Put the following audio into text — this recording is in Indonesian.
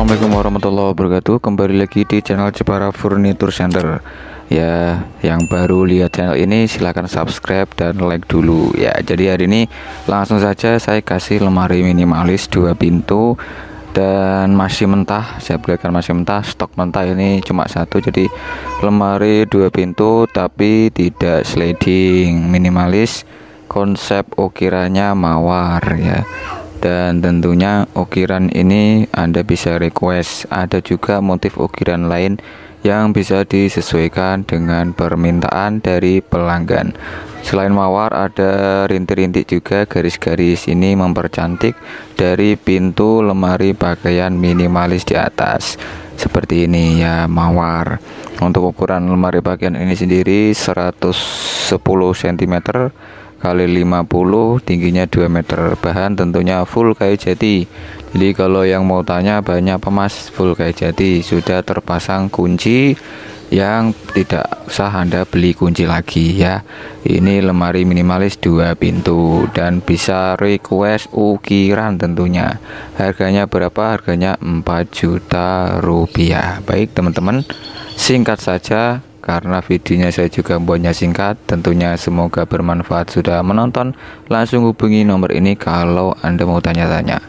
Assalamualaikum warahmatullahi wabarakatuh Kembali lagi di channel Jepara Furniture Center Ya yang baru lihat channel ini silahkan subscribe dan like dulu Ya jadi hari ini langsung saja saya kasih lemari minimalis dua pintu dan masih mentah saya belikan masih mentah stok mentah ini cuma satu jadi lemari dua pintu tapi tidak sliding minimalis konsep ukirannya oh, mawar ya dan tentunya ukiran ini Anda bisa request ada juga motif ukiran lain yang bisa disesuaikan dengan permintaan dari pelanggan selain mawar ada rintik-rintik juga garis-garis ini mempercantik dari pintu lemari pakaian minimalis di atas seperti ini ya mawar untuk ukuran lemari pakaian ini sendiri 110 cm kali 50 tingginya 2 meter bahan tentunya full kayu jati jadi kalau yang mau tanya banyak pemas full kayu jati sudah terpasang kunci yang tidak usah Anda beli kunci lagi ya ini lemari minimalis dua pintu dan bisa request ukiran tentunya harganya berapa harganya 4 juta rupiah baik teman-teman singkat saja karena videonya saya juga membuatnya singkat tentunya semoga bermanfaat sudah menonton langsung hubungi nomor ini kalau anda mau tanya-tanya